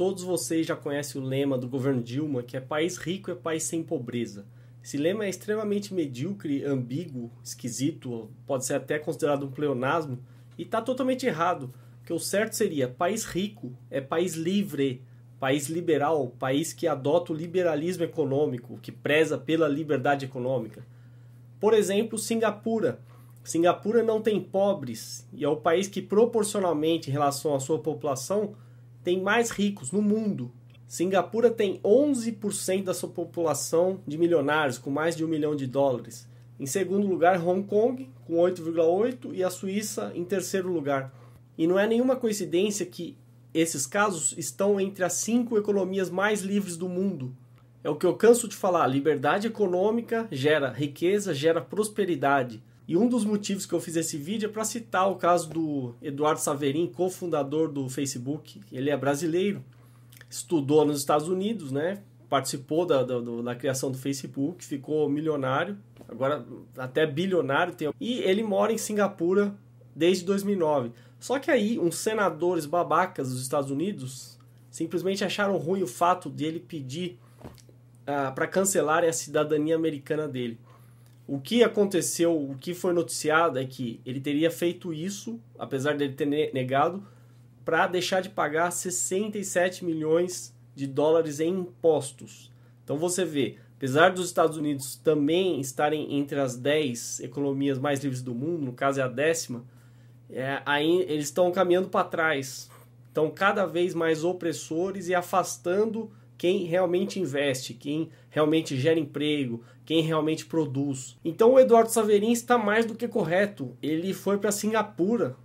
Todos vocês já conhecem o lema do governo Dilma, que é país rico é país sem pobreza. Esse lema é extremamente medíocre, ambíguo, esquisito, pode ser até considerado um pleonasmo, e está totalmente errado, porque o certo seria país rico é país livre, país liberal, país que adota o liberalismo econômico, que preza pela liberdade econômica. Por exemplo, Singapura. Singapura não tem pobres e é o país que proporcionalmente em relação à sua população tem mais ricos no mundo. Singapura tem 11% da sua população de milionários, com mais de um milhão de dólares. Em segundo lugar, Hong Kong, com 8,8%, e a Suíça em terceiro lugar. E não é nenhuma coincidência que esses casos estão entre as cinco economias mais livres do mundo. É o que eu canso de falar: liberdade econômica gera riqueza, gera prosperidade. E um dos motivos que eu fiz esse vídeo é para citar o caso do Eduardo Saverin, cofundador do Facebook. Ele é brasileiro, estudou nos Estados Unidos, né? participou da, da, da, criação do Facebook, ficou milionário, agora até bilionário. Tem... E ele mora em Singapura desde 2009. Só que aí, uns senadores babacas dos Estados Unidos simplesmente acharam ruim o fato de ele pedir ah, para cancelarem a cidadania americana dele. O que aconteceu, o que foi noticiado é que ele teria feito isso, apesar dele ter negado, para deixar de pagar 67 milhões de dólares em impostos. Então você vê, apesar dos Estados Unidos também estarem entre as 10 economias mais livres do mundo, no caso é a décima, é, aí eles estão caminhando para trás. Estão cada vez mais opressores e afastando quem realmente investe, quem realmente gera emprego, quem realmente produz. Então o Eduardo Saverin está mais do que correto. Ele foi para Singapura,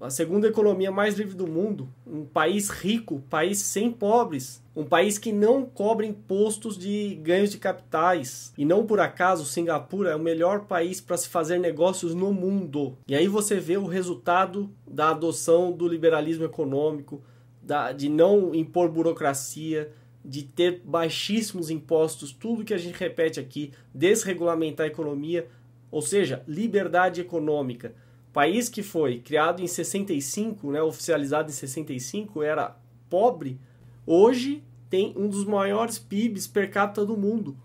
a segunda economia mais livre do mundo, um país rico, país sem pobres, um país que não cobra impostos de ganhos de capitais. E não por acaso Singapura é o melhor país para se fazer negócios no mundo. E aí você vê o resultado da adoção do liberalismo econômico, da, de não impor burocracia, de ter baixíssimos impostos, tudo que a gente repete aqui, desregulamentar a economia, ou seja, liberdade econômica. País que foi criado em 65, né, oficializado em 65, era pobre, hoje tem um dos maiores PIBs per capita do mundo.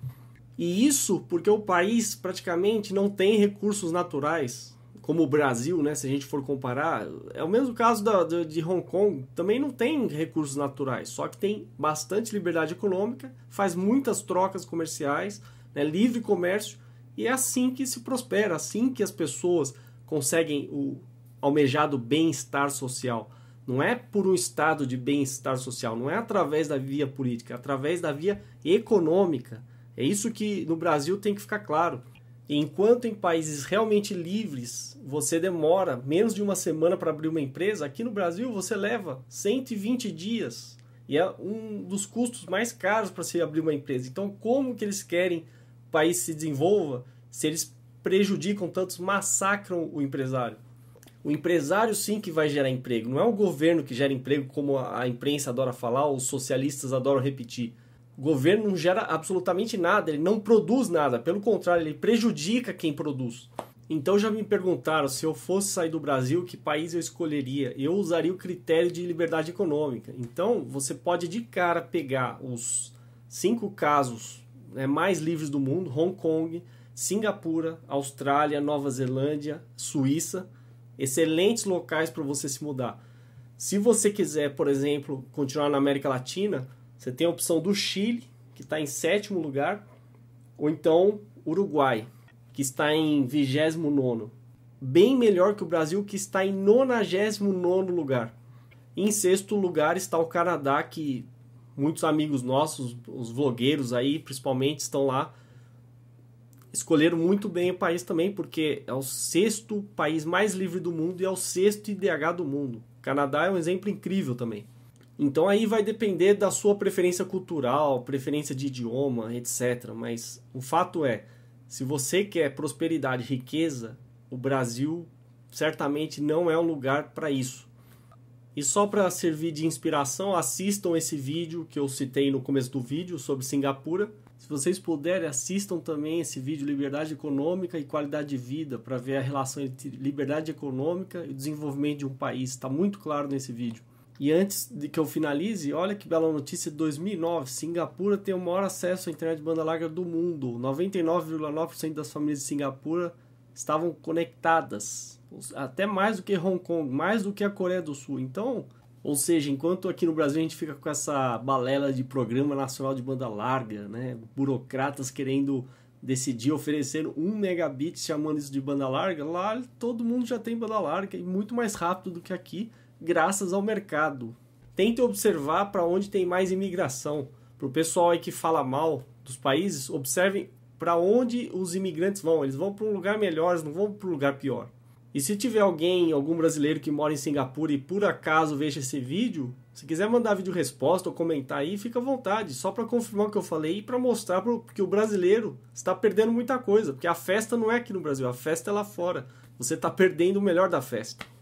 E isso porque o país praticamente não tem recursos naturais, como o Brasil, né, se a gente for comparar, é o mesmo caso da, de, de Hong Kong, também não tem recursos naturais, só que tem bastante liberdade econômica, faz muitas trocas comerciais, né, livre comércio, e é assim que se prospera, assim que as pessoas conseguem o almejado bem-estar social. Não é por um estado de bem-estar social, não é através da via política, é através da via econômica. É isso que no Brasil tem que ficar claro. Enquanto em países realmente livres você demora menos de uma semana para abrir uma empresa, aqui no Brasil você leva 120 dias e é um dos custos mais caros para se abrir uma empresa. Então, como que eles querem que o país se desenvolva se eles prejudicam tantos, massacram o empresário? O empresário sim que vai gerar emprego, não é o governo que gera emprego, como a imprensa adora falar, os socialistas adoram repetir. O governo não gera absolutamente nada, ele não produz nada, pelo contrário, ele prejudica quem produz. Então já me perguntaram se eu fosse sair do Brasil, que país eu escolheria? Eu usaria o critério de liberdade econômica. Então você pode de cara pegar os cinco casos né, mais livres do mundo: Hong Kong, Singapura, Austrália, Nova Zelândia, Suíça. Excelentes locais para você se mudar. Se você quiser, por exemplo, continuar na América Latina, você tem a opção do Chile, que está em sétimo lugar, ou então Uruguai, que está em vigésimo nono bem melhor que o Brasil, que está em nonagésimo nono lugar. Em sexto lugar está o Canadá, que muitos amigos nossos, os vlogueiros aí, principalmente, estão lá. Escolheram muito bem o país também, porque é o sexto país mais livre do mundo e é o sexto IDH do mundo. O Canadá é um exemplo incrível também. Então aí vai depender da sua preferência cultural, preferência de idioma, etc. Mas o fato é, se você quer prosperidade e riqueza, o Brasil certamente não é um lugar para isso. E só para servir de inspiração, assistam esse vídeo que eu citei no começo do vídeo sobre Singapura. Se vocês puderem, assistam também esse vídeo Liberdade Econômica e Qualidade de Vida para ver a relação entre liberdade econômica e desenvolvimento de um país. Está muito claro nesse vídeo. E antes de que eu finalize, olha que bela notícia de 2009. Singapura tem o maior acesso à internet de banda larga do mundo. 99,9% das famílias de Singapura estavam conectadas. Até mais do que Hong Kong, mais do que a Coreia do Sul. Então, ou seja, enquanto aqui no Brasil a gente fica com essa balela de Programa Nacional de Banda Larga, né? Burocratas querendo decidir oferecer 1 megabit chamando isso de banda larga, lá todo mundo já tem banda larga e muito mais rápido do que aqui graças ao mercado. Tente observar para onde tem mais imigração. Para o pessoal aí que fala mal dos países, observem para onde os imigrantes vão. Eles vão para um lugar melhor, não vão para um lugar pior. E se tiver alguém, algum brasileiro que mora em Singapura e por acaso veja esse vídeo, se quiser mandar vídeo resposta ou comentar aí, fica à vontade, só para confirmar o que eu falei e para mostrar que o brasileiro está perdendo muita coisa, porque a festa não é aqui no Brasil, a festa é lá fora. Você está perdendo o melhor da festa.